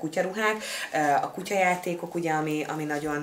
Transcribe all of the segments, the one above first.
kutyaruhák, a kutyajátékok, ugye, ami, ami nagyon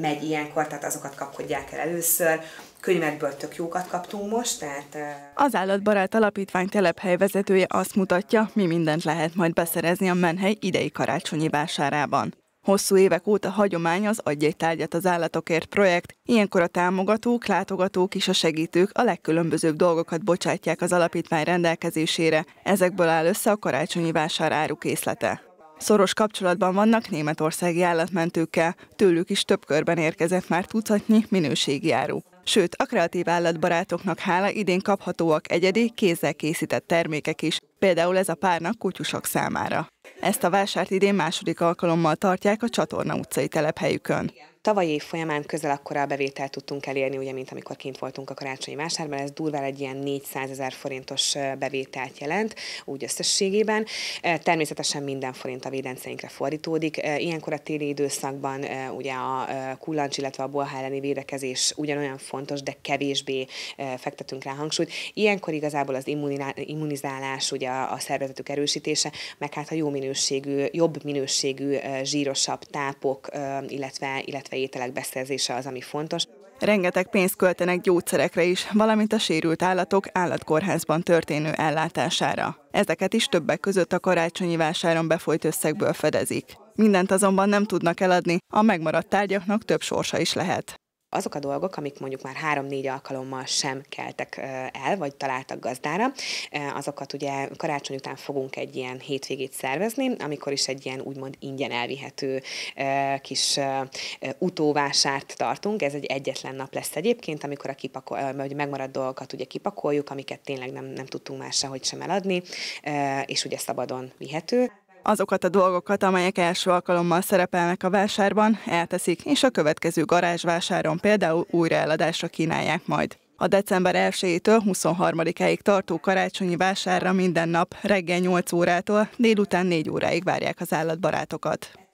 megy ilyenkor, tehát azokat kapkodják el először, könyvekből tök jókat kaptunk most, tehát... Az Állatbarát Alapítvány telephely vezetője azt mutatja, mi mindent lehet majd beszerezni a menhely idei karácsonyi vásárában. Hosszú évek óta hagyomány az Adj egy tárgyat az állatokért projekt. Ilyenkor a támogatók, látogatók és a segítők a legkülönbözőbb dolgokat bocsátják az alapítvány rendelkezésére. Ezekből áll össze a karácsonyi vásár árukészlete. Szoros kapcsolatban vannak németországi állatmentőkkel, tőlük is több körben érkezett már tucatnyi minőségi áru. Sőt, a kreatív állatbarátoknak hála idén kaphatóak egyedi, kézzel készített termékek is, például ez a párnak kutyusok számára. Ezt a vásárt idén második alkalommal tartják a Csatorna utcai telephelyükön tavalyi év folyamán közel akkora a bevételt tudtunk elérni, ugye, mint amikor kint voltunk a karácsonyi vásárban, ez durván egy ilyen 400 ezer forintos bevételt jelent, úgy összességében. Természetesen minden forint a védenceinkre fordítódik. Ilyenkor a téli időszakban ugye a kullancs, illetve a bolha elleni védekezés ugyanolyan fontos, de kevésbé fektetünk rá hangsúlyt. Ilyenkor igazából az immunizálás, ugye a szervezetük erősítése, meg hát a jó minőségű, jobb minőségű, zsírosabb tápok, illetve, illetve ételek beszerzése az, ami fontos. Rengeteg pénzt költenek gyógyszerekre is, valamint a sérült állatok állatkórházban történő ellátására. Ezeket is többek között a karácsonyi vásáron befolyt összegből fedezik. Mindent azonban nem tudnak eladni, a megmaradt tárgyaknak több sorsa is lehet azok a dolgok, amik mondjuk már három-négy alkalommal sem keltek el, vagy találtak gazdára, azokat ugye karácsony után fogunk egy ilyen hétvégét szervezni, amikor is egy ilyen úgymond ingyen elvihető kis utóvásárt tartunk. Ez egy egyetlen nap lesz egyébként, amikor a kipakol, vagy megmaradt dolgokat ugye kipakoljuk, amiket tényleg nem, nem tudtunk már sehogy sem eladni, és ugye szabadon vihető. Azokat a dolgokat, amelyek első alkalommal szerepelnek a vásárban, elteszik, és a következő garázsvásáron például újraeladásra kínálják majd. A december 1-től 23 ig tartó karácsonyi vásárra minden nap reggel 8 órától délután 4 óráig várják az állatbarátokat.